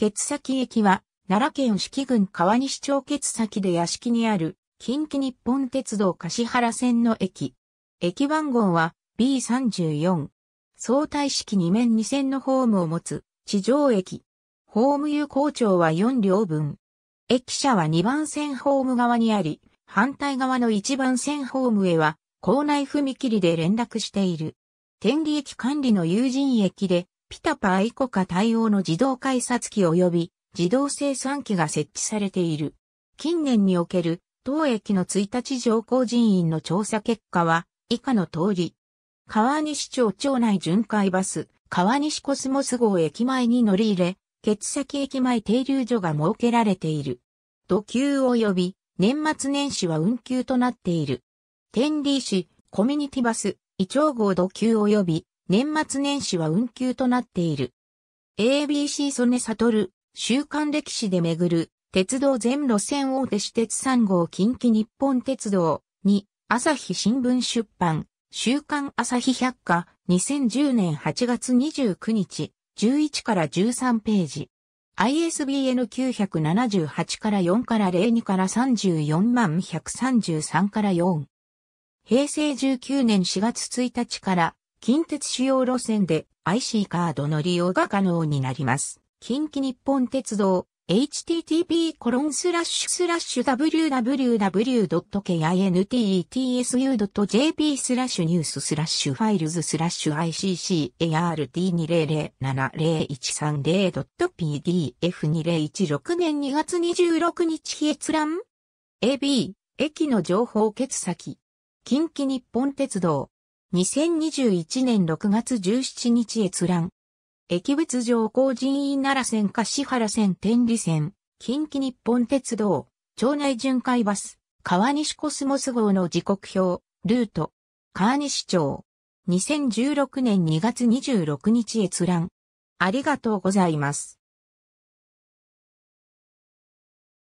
ケツサキ駅は、奈良県四季郡川西町ケツサキで屋敷にある、近畿日本鉄道柏原線の駅。駅番号は B34。相対式2面2線のホームを持つ地上駅。ホーム有効長は4両分。駅舎は2番線ホーム側にあり、反対側の1番線ホームへは、校内踏切で連絡している。天理駅管理の友人駅で、ピタパイコカ対応の自動改札機及び自動生産機が設置されている。近年における当駅の1日乗降人員の調査結果は以下の通り。川西町町内巡回バス、川西コスモス号駅前に乗り入れ、ケ先駅前停留所が設けられている。土給及び年末年始は運休となっている。天理市コミュニティバス、イチョウ号土給及び年末年始は運休となっている。ABC 曽根悟、週刊歴史で巡る、鉄道全路線大手私鉄3号近畿日本鉄道に、朝日新聞出版、週刊朝日百科、2010年8月29日、11から13ページ。ISBN 978から4から02から34万133から4。平成19年4月1日から近鉄主要路線で IC カードの利用が可能になります。近畿日本鉄道 http コロンスラッシュスラッシュ www.kintsu.jp スラッシュニューススラッシュファイルズスラッシュ ICCART20070130.pdf2016 年2月26日閲覧 AB 駅の情報決先近畿日本鉄道2021年6月17日閲覧。駅別上工人院奈良線か市原線天理線、近畿日本鉄道、町内巡回バス、川西コスモス号の時刻表、ルート、川西町。2016年2月26日閲覧。ありがとうございます。